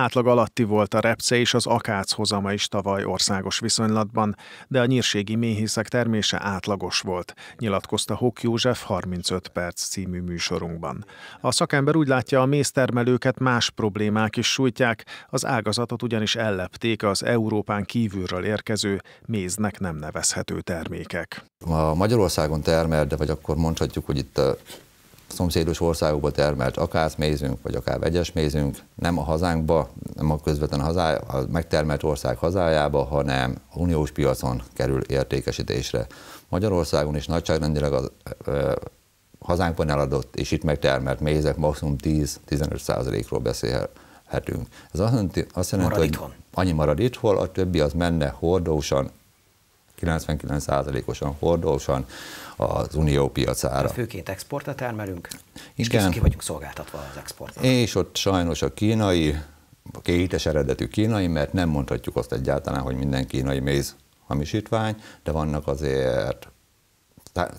Átlag alatti volt a repce és az akác hozama is tavaly országos viszonylatban, de a nyírségi méhészek termése átlagos volt, nyilatkozta Hok József 35 perc című műsorunkban. A szakember úgy látja, a méztermelőket más problémák is sújtják, az ágazatot ugyanis ellepték az Európán kívülről érkező, méznek nem nevezhető termékek. A Magyarországon termel, de vagy akkor mondhatjuk, hogy itt szomszédos országokba termelt akácmézünk, vagy akár vegyes mézünk nem a hazánkba, nem a közvetlen hazá, a megtermelt ország hazájába, hanem uniós piacon kerül értékesítésre. Magyarországon is nagyságrendileg a ö, hazánkban eladott és itt megtermelt mézek maximum 10-15%-ról beszélhetünk. Ez azt jelenti, azt jelenti marad hogy itthon. annyi marad itthon, a többi az menne hordósan 99%-osan hordósan az unió piacára. Hát főként exportra termelünk, és Igen. ki vagyunk szolgáltatva az exportra? És ott sajnos a kínai, a kétes eredetű kínai, mert nem mondhatjuk azt egyáltalán, hogy minden kínai méz hamisítvány, de vannak azért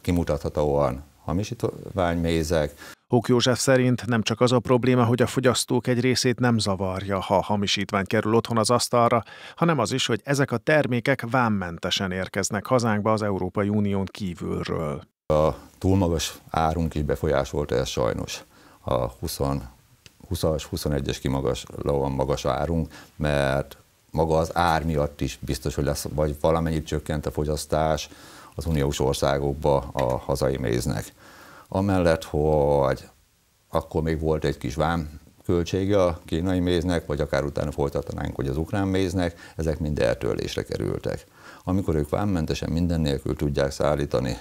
kimutathatóan hamisítványmézek. Hók József szerint nem csak az a probléma, hogy a fogyasztók egy részét nem zavarja, ha a hamisítvány kerül otthon az asztalra, hanem az is, hogy ezek a termékek vámmentesen érkeznek hazánkba az Európai Unión kívülről. A túl magas árunk is befolyásolta ez sajnos. A 20, 20-as, 21-es kimagaslóan magas árunk, mert maga az ár miatt is biztos, hogy lesz, vagy valamennyit csökkent a fogyasztás az uniós országokba a hazai méznek. Amellett, hogy akkor még volt egy kis vám költsége a kínai méznek, vagy akár utána folytatnánk, hogy az ukrán méznek, ezek mind eltörlésre kerültek. Amikor ők vámmentesen minden nélkül tudják szállítani,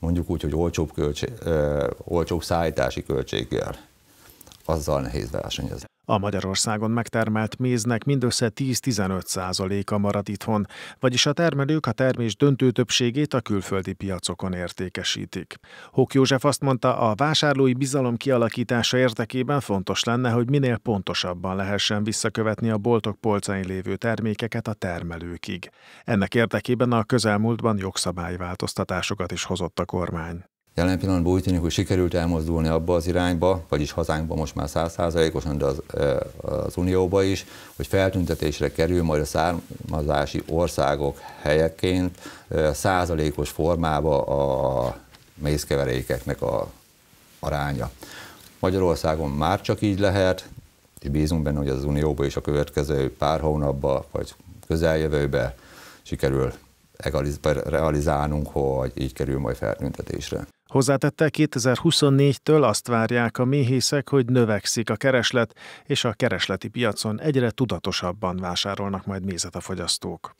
mondjuk úgy, hogy olcsóbb, költség, ö, olcsóbb szállítási költséggel, azzal nehéz versenyezni. A Magyarországon megtermelt méznek mindössze 10-15%-a marad itthon, vagyis a termelők a termés döntő többségét a külföldi piacokon értékesítik. Hók József azt mondta, a vásárlói bizalom kialakítása érdekében fontos lenne, hogy minél pontosabban lehessen visszakövetni a boltok polcain lévő termékeket a termelőkig. Ennek érdekében a közelmúltban jogszabályváltoztatásokat is hozott a kormány. Jelen pillanatban úgy tűnik, hogy sikerült elmozdulni abba az irányba, vagyis hazánkban most már százszázalékosan, de az, az Unióba is, hogy feltüntetésre kerül majd a származási országok helyeként százalékos formába a mézkeverékeknek a aránya. Magyarországon már csak így lehet, és bízunk benne, hogy az Unióban is a következő pár hónapban, vagy közeljövőbe sikerül realizálnunk, hogy így kerül majd feltüntetésre. Hozzátette, 2024-től azt várják a méhészek, hogy növekszik a kereslet, és a keresleti piacon egyre tudatosabban vásárolnak majd mézet a fogyasztók.